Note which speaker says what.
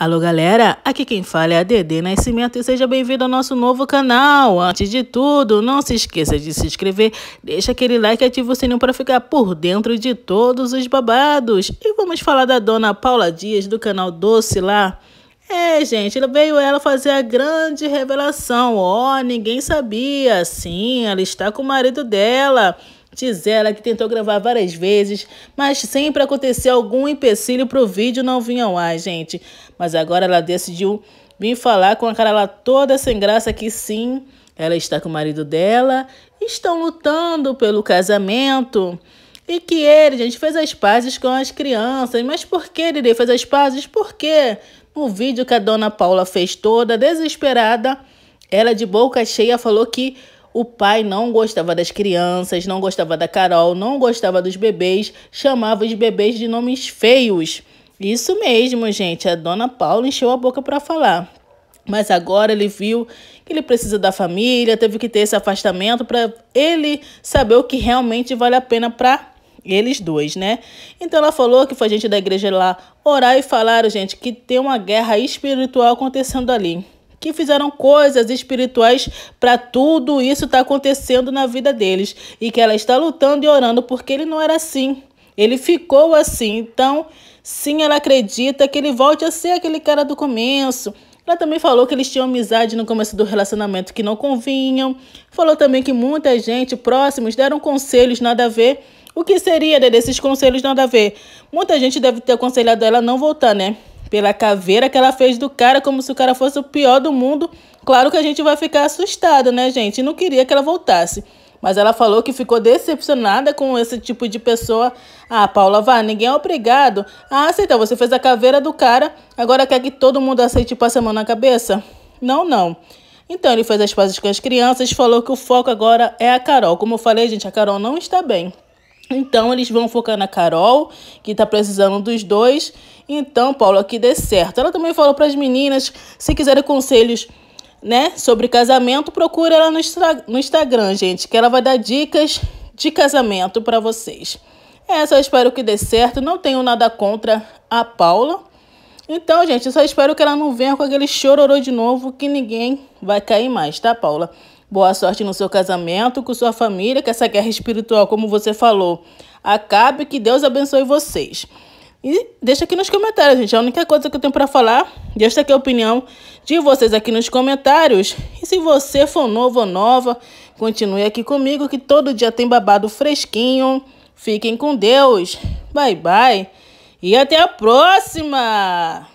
Speaker 1: Alô galera, aqui quem fala é a Dedê Nascimento e seja bem-vindo ao nosso novo canal. Antes de tudo, não se esqueça de se inscrever, deixa aquele like e ativa o sininho para ficar por dentro de todos os babados. E vamos falar da dona Paula Dias do canal Doce lá. É, gente, veio ela fazer a grande revelação. Ó, oh, ninguém sabia. Sim, ela está com o marido dela. Diz ela que tentou gravar várias vezes, mas sempre acontecia algum empecilho pro vídeo não vir ao ar, gente. Mas agora ela decidiu vir falar com a cara lá toda sem graça que sim, ela está com o marido dela, estão lutando pelo casamento. E que ele, gente, fez as pazes com as crianças. Mas por que ele fez as pazes? Porque no vídeo que a dona Paula fez toda desesperada, ela de boca cheia falou que o pai não gostava das crianças, não gostava da Carol, não gostava dos bebês, chamava os bebês de nomes feios. Isso mesmo, gente, a dona Paula encheu a boca para falar. Mas agora ele viu que ele precisa da família, teve que ter esse afastamento para ele saber o que realmente vale a pena para eles dois, né? Então ela falou que foi gente da igreja lá orar e falaram, gente, que tem uma guerra espiritual acontecendo ali que fizeram coisas espirituais para tudo isso estar tá acontecendo na vida deles e que ela está lutando e orando porque ele não era assim. Ele ficou assim. Então, sim, ela acredita que ele volte a ser aquele cara do começo. Ela também falou que eles tinham amizade no começo do relacionamento que não convinham. Falou também que muita gente próximos deram conselhos nada a ver. O que seria né, desses conselhos nada a ver? Muita gente deve ter aconselhado ela a não voltar, né? pela caveira que ela fez do cara, como se o cara fosse o pior do mundo. Claro que a gente vai ficar assustado, né, gente? Não queria que ela voltasse. Mas ela falou que ficou decepcionada com esse tipo de pessoa. Ah, Paula, vá, ninguém é obrigado a aceitar. Você fez a caveira do cara, agora quer que todo mundo aceite e passe a mão na cabeça? Não, não. Então ele fez as pazes com as crianças, falou que o foco agora é a Carol. Como eu falei, gente, a Carol não está bem. Então eles vão focar na Carol, que está precisando dos dois. Então, Paulo, que dê certo. Ela também falou para as meninas, se quiserem conselhos, né, sobre casamento, procura ela no, no Instagram, gente, que ela vai dar dicas de casamento para vocês. Essa eu espero que dê certo. Não tenho nada contra a Paula. Então, gente, eu só espero que ela não venha com aquele chororô de novo, que ninguém vai cair mais, tá, Paula? Boa sorte no seu casamento, com sua família, que essa guerra espiritual, como você falou. Acabe, que Deus abençoe vocês. E deixa aqui nos comentários, gente. A única coisa que eu tenho para falar, deixa aqui é a opinião de vocês aqui nos comentários. E se você for novo ou nova, continue aqui comigo que todo dia tem babado fresquinho. Fiquem com Deus. Bye, bye. E até a próxima!